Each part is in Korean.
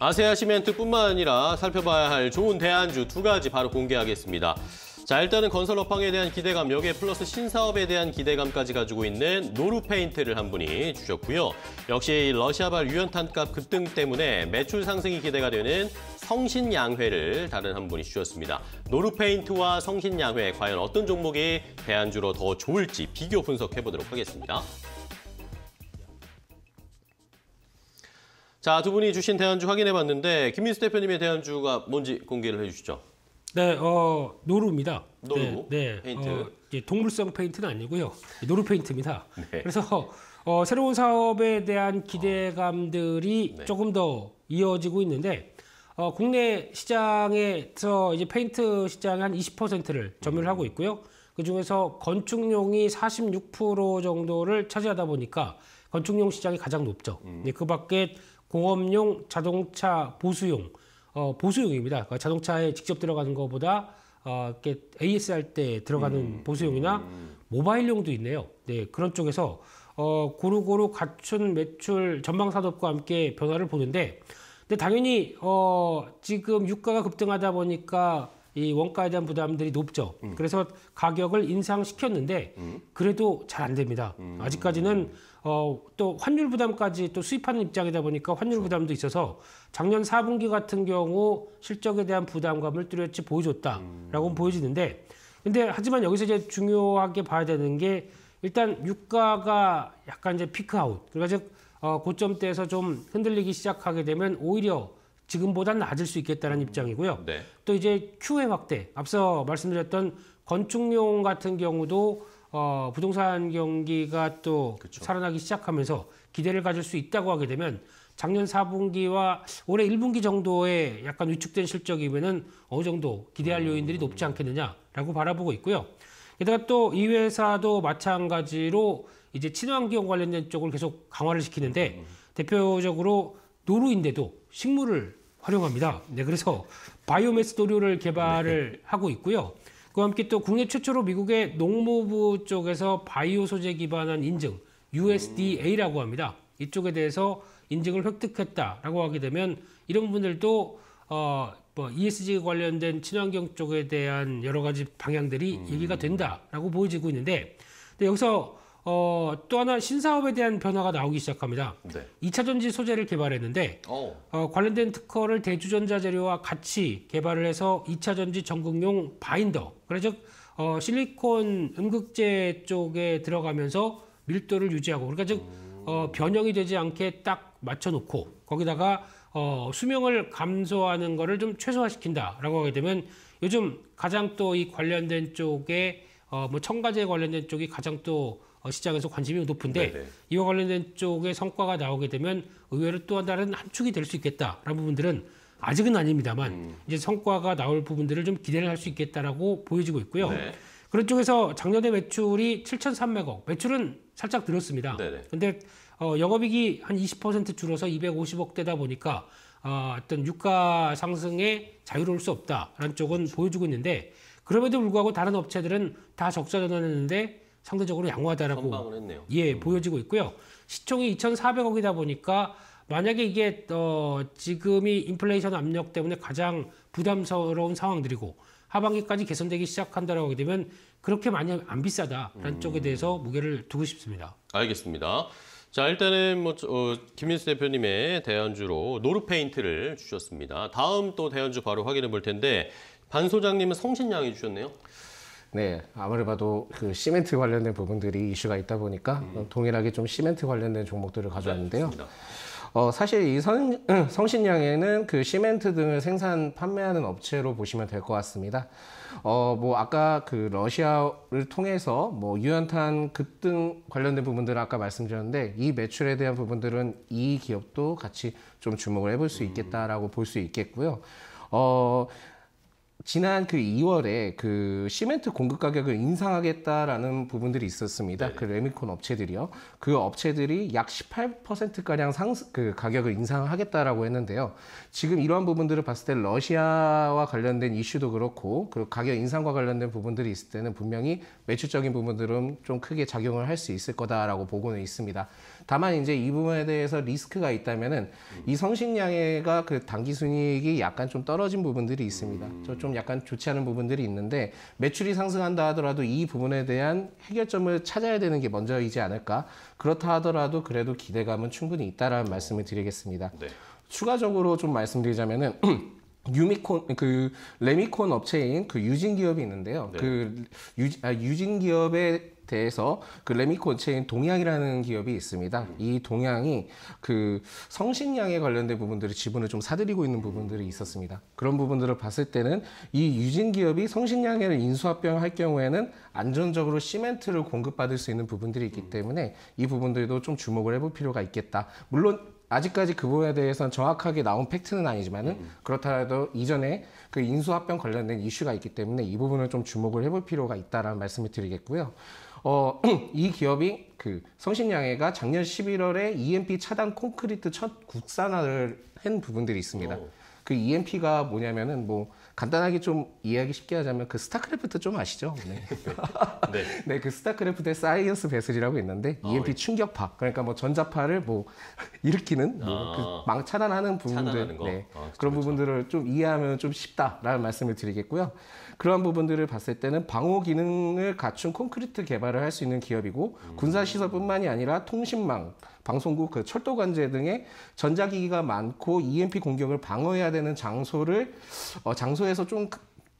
아세아 시멘트뿐만 아니라 살펴봐야 할 좋은 대안주 두 가지 바로 공개하겠습니다. 자 일단은 건설 업황에 대한 기대감 여기에 플러스 신사업에 대한 기대감까지 가지고 있는 노루페인트를 한 분이 주셨고요. 역시 러시아발 유연탄값 급등 때문에 매출 상승이 기대가 되는 성신양회를 다른 한 분이 주셨습니다. 노루페인트와 성신양회 과연 어떤 종목이 대안주로 더 좋을지 비교 분석해보도록 하겠습니다. 자, 두 분이 주신 대안주 확인해 봤는데 김민수 대표님의 대안주가 뭔지 공개를 해 주시죠. 네, 어, 노루입니다. 노루. 네, 네. 페인트. 어, 예, 동물성 페인트는 아니고요. 노루 페인트입니다. 네. 그래서 어, 새로운 사업에 대한 기대감들이 어. 네. 조금 더 이어지고 있는데 어, 국내 시장에서 이제 페인트 시장한 20%를 점유하고 음. 를 있고요. 그 중에서 건축용이 46% 정도를 차지하다 보니까 건축용 시장이 가장 높죠. 음. 네, 그 밖에 공업용 자동차 보수용 어, 보수용입니다. 그 자동차에 직접 들어가는 것보다 어, 이렇게 AS 할 때 들어가는 음, 보수용이나 음. 모바일용도 있네요. 네 그런 쪽에서 어, 고루고루 갖춘 매출 전망 산업과 함께 변화를 보는데, 근데 당연히 어, 지금 유가가 급등하다 보니까 이 원가에 대한 부담들이 높죠. 음. 그래서 가격을 인상시켰는데 음. 그래도 잘 안 됩니다. 음. 아직까지는 어, 또 환율 부담까지 또 수입하는 입장이다 보니까 환율 그렇죠. 부담도 있어서 작년 4분기 같은 경우 실적에 대한 부담감을 뚜렷이 보여줬다라고 음. 보여지는데 근데 하지만 여기서 이제 중요하게 봐야 되는 게 일단 유가가 약간 이제 피크아웃 그러니까 즉 어, 고점대에서 좀 흔들리기 시작하게 되면 오히려 지금보다는 낮을 수 있겠다는 입장이고요. 네. 또 이제 큐의 확대, 앞서 말씀드렸던 건축용 같은 경우도 어, 부동산 경기가 또 그쵸. 살아나기 시작하면서 기대를 가질 수 있다고 하게 되면 작년 4분기와 올해 1분기 정도의 약간 위축된 실적이면은 어느 정도 기대할 음. 요인들이 높지 않겠느냐라고 바라보고 있고요. 게다가 또 이 회사도 마찬가지로 이제 친환경 관련된 쪽을 계속 강화를 시키는데 음. 대표적으로 노루인데도 식물을 활용합니다. 네, 그래서 바이오매스 도료를 개발을 네. 하고 있고요. 그와 함께 또 국내 최초로 미국의 농무부 쪽에서 바이오 소재 기반한 인증 USDA라고 합니다. 이쪽에 대해서 인증을 획득했다라고 하게 되면 이런 분들도 어, 뭐 ESG 관련된 친환경 쪽에 대한 여러 가지 방향들이 음. 얘기가 된다라고 보여지고 있는데 근데 여기서 어, 또 하나 신사업에 대한 변화가 나오기 시작합니다. 네. 2차 전지 소재를 개발했는데 어. 어, 관련된 특허를 대주전자 재료와 같이 개발을 해서 2차 전지 전극용 바인더, 그래서 어, 실리콘 음극재 쪽에 들어가면서 밀도를 유지하고 그러니까 즉 어, 변형이 되지 않게 딱 맞춰놓고 거기다가 어, 수명을 감소하는 거를 좀 최소화시킨다라고 하게 되면 요즘 가장 또 이 관련된 쪽에 어, 뭐 첨가제 관련된 쪽이 가장 또 어, 시장에서 관심이 높은데 네네. 네. 이와 관련된 쪽의 성과가 나오게 되면 의외로 또 다른 한 축이 될 수 있겠다라는 부분들은 아직은 아닙니다만 음. 이제 성과가 나올 부분들을 좀 기대를 할 수 있겠다라고 보여지고 있고요. 네. 그런 쪽에서 작년에 매출이 7,300억, 매출은 살짝 늘었습니다. 네네. 네. 근데 어, 영업이익이 한 20% 줄어서 250억대다 보니까 어, 어떤 유가 상승에 자유로울 수 없다라는 쪽은 보여주고 있는데 그럼에도 불구하고 다른 업체들은 다 적자 전환했는데 상대적으로 양호하다라고 예 음. 보여지고 있고요. 시총이 2,400억이다 보니까 만약에 이게 어, 지금이 인플레이션 압력 때문에 가장 부담스러운 상황들이고 하반기까지 개선되기 시작한다라고 하게 되면 그렇게 많이 안 비싸다라는 음. 쪽에 대해서 무게를 두고 싶습니다. 알겠습니다. 자 일단은 뭐 어, 김민수 대표님의 대안주로 노르페인트를 주셨습니다. 다음 또 대안주 바로 확인해 볼 텐데 반 소장님은 성신양이 주셨네요. 네, 아무리 봐도 그 시멘트 관련된 부분들이 이슈가 있다 보니까 음. 어, 동일하게 좀 시멘트 관련된 종목들을 가져왔는데요. 네, 어, 사실 이 선, 성신양에는 그 시멘트 등을 생산 판매하는 업체로 보시면 될 것 같습니다. 어, 뭐 아까 그 러시아를 통해서 뭐 유연탄 급등 관련된 부분들을 아까 말씀드렸는데 이 매출에 대한 부분들은 이 기업도 같이 좀 주목을 해볼 수 음. 있겠다라고 음. 볼수 있겠고요. 어, 지난 그 2월에 그 시멘트 공급 가격을 인상하겠다라는 부분들이 있었습니다. 네. 그 레미콘 업체들이요. 그 업체들이 약 18%가량 상, 그 가격을 인상하겠다라고 했는데요. 지금 이러한 부분들을 봤을 때 러시아와 관련된 이슈도 그렇고, 그리고 가격 인상과 관련된 부분들이 있을 때는 분명히 매출적인 부분들은 좀 크게 작용을 할 수 있을 거다라고 보고는 있습니다. 다만 이제 이 부분에 대해서 리스크가 있다면은 음. 이 성식량해가 그 단기 순이익이 약간 좀 떨어진 부분들이 있습니다. 음. 저좀 좀 약간 좋지 않은 부분들이 있는데 매출이 상승한다 하더라도 이 부분에 대한 해결점을 찾아야 되는 게 먼저이지 않을까. 그렇다 하더라도 그래도 기대감은 충분히 있다라는 말씀을 드리겠습니다. 네. 추가적으로 좀 말씀드리자면은 유미콘 그 레미콘 업체인 그 유진 기업이 있는데요. 네. 그 유, 아, 유진 기업의 대해서 글래미코체인 그 동양이라는 기업이 있습니다. 음. 이 동양이 그 성식량에 관련된 부분들을 지분을 좀 사들이고 있는 부분들이 있었습니다. 그런 부분들을 봤을 때는 이 유진 기업이 성식량에를 인수합병할 경우에는 안전적으로 시멘트를 공급받을 수 있는 부분들이 있기 음. 때문에 이 부분들도 좀 주목을 해볼 필요가 있겠다. 물론 아직까지 그 부분에 대해서는 정확하게 나온 팩트는 아니지만은 음. 그렇더라도 이전에 그 인수합병 관련된 이슈가 있기 때문에 이 부분을 좀 주목을 해볼 필요가 있다라는 말씀을 드리겠고요. 어, 이 기업이 그 성신양해가 작년 11월에 EMP 차단 콘크리트 첫 국산화를 한 부분들이 있습니다. 오. 어. 그 EMP가 뭐냐면은 뭐 간단하게 좀 이해하기 쉽게 하자면 그 스타크래프트 좀 아시죠? 네. 네. 네, 그 스타크래프트의 사이언스 베슬이라고 있는데 어, EMP 예. 충격파 그러니까 뭐 전자파를 뭐 일으키는 뭐 아. 그망 차단하는 부분들 네. 아, 그렇죠, 그런 부분들을 좀 이해하면 좀 쉽다라는 말씀을 드리겠고요. 그러한 부분들을 봤을 때는 방호 기능을 갖춘 콘크리트 개발을 할 수 있는 기업이고 음. 군사 시설뿐만이 아니라 통신망 방송국, 그 철도 관제 등의 전자기기가 많고 EMP 공격을 방어해야 되는 장소를 어, 장소에 정도에서 좀 그,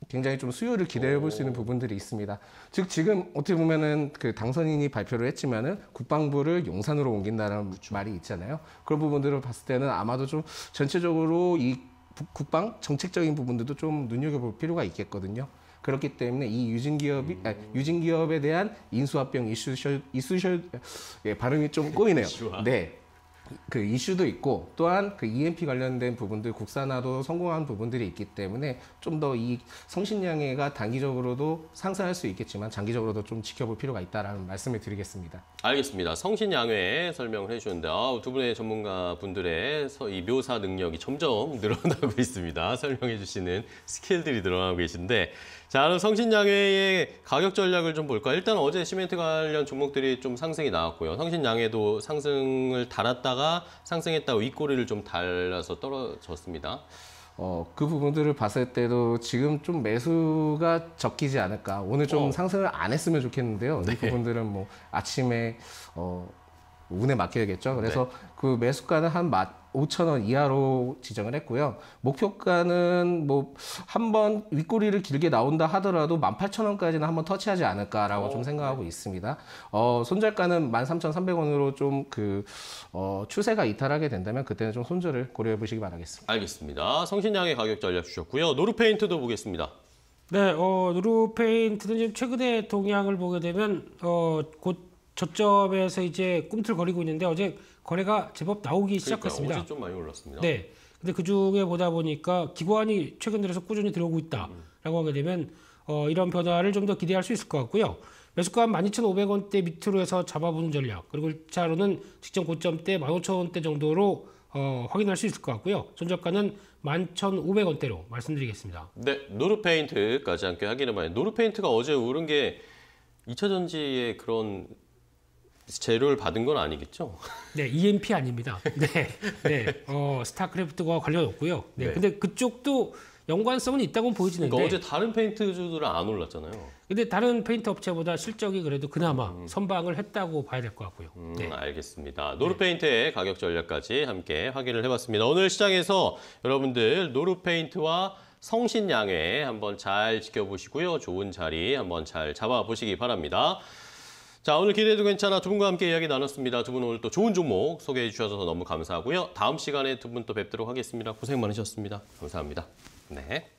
굉장히 좀 수요를 기대해 볼 수 있는 부분들이 있습니다. 즉 지금 어떻게 보면은 그 당선인이 발표를 했지만은 국방부를 용산으로 옮긴다는 그렇죠. 말이 있잖아요. 그런 부분들을 봤을 때는 아마도 좀 전체적으로 이 국방 정책적인 부분들도 좀 눈여겨 볼 필요가 있겠거든요. 그렇기 때문에 이 유진 기업이 음. 아, 유진 기업에 대한 인수합병 이슈셜 이슈셜 예, 발음이 좀 꼬이네요. 네. 그 이슈도 있고 또한 그 EMP 관련된 부분들 국산화도 성공한 부분들이 있기 때문에 좀 더 이 성신양해가 단기적으로도 상승할 수 있겠지만 장기적으로도 좀 지켜볼 필요가 있다라는 말씀을 드리겠습니다. 알겠습니다. 성신양회 설명을 해주셨는데 아, 두 분의 전문가 분들의 이 묘사 능력이 점점 늘어나고 있습니다. 설명해 주시는 스킬들이 늘어나고 계신데 자 그럼 성신양회의 가격 전략을 좀 볼까? 요 일단 어제 시멘트 관련 종목들이 좀 상승이 나왔고요. 성신양회도 상승을 달았다가 상승했다고 윗꼬리를 좀 달라서 떨어졌습니다. 어, 그 부분들을 봤을 때도 지금 좀 매수가 적기지 않을까. 오늘 좀 어. 상승을 안 했으면 좋겠는데요. 네. 이 부분들은 뭐 아침에 어, 운에 맡겨야겠죠. 그래서 네. 그 매수가는 한 5천원 이하로 지정을 했고요. 목표가는 뭐 한 번 윗꼬리를 길게 나온다 하더라도 18,000원까지는 한번 터치하지 않을까라고 오, 어, 좀 네. 생각하고 네. 있습니다. 어, 손절가는 13,300원으로 좀그 어, 추세가 이탈하게 된다면 그때는 좀 손절을 고려해 보시기 바라겠습니다. 알겠습니다. 성신양의 가격 알려 주셨고요. 노루페인트도 보겠습니다. 네, 어, 노루페인트는 지금 최근의 동향을 보게 되면 어, 곧 저점에서 이제 꿈틀거리고 있는데 어제 거래가 제법 나오기 시작했습니다. 어제 좀 많이 올랐습니다. 네. 근데 그 중에 보다 보니까 기관이 최근 들어서 꾸준히 들어오고 있다라고 하게 되면 어, 이런 변화를 좀 더 기대할 수 있을 것 같고요. 매수가한 12,500원대 밑으로 해서 잡아보는 전략 그리고 1차로는 직전 고점때 15,000원대 정도로 어, 확인할 수 있을 것 같고요. 손절가는 11,500원대로 말씀드리겠습니다. 네, 노르페인트까지 함께 하기는 말이요 노르페인트가 어제 오른 게 2차전지의 그런 재료를 받은 건 아니겠죠? 네, EMP 아닙니다. 네, 네, 어, 스타크래프트와 관련 없고요. 네, 네. 근데 그쪽도 연관성은 있다고 보여지는데. 그러니까 어제 다른 페인트주들은 안 올랐잖아요. 근데 다른 페인트 업체보다 실적이 그래도 그나마 음. 선방을 했다고 봐야 될 것 같고요. 음, 네. 알겠습니다. 노루페인트의 네. 가격 전략까지 함께 확인을 해봤습니다. 오늘 시장에서 여러분들 노루페인트와 성신양에 한번 잘 지켜보시고요. 좋은 자리 한번 잘 잡아보시기 바랍니다. 자 오늘 기대해도 괜찮아 두 분과 함께 이야기 나눴습니다. 두 분 오늘 또 좋은 종목 소개해 주셔서 너무 감사하고요. 다음 시간에 두 분 또 뵙도록 하겠습니다. 고생 많으셨습니다. 감사합니다. 네.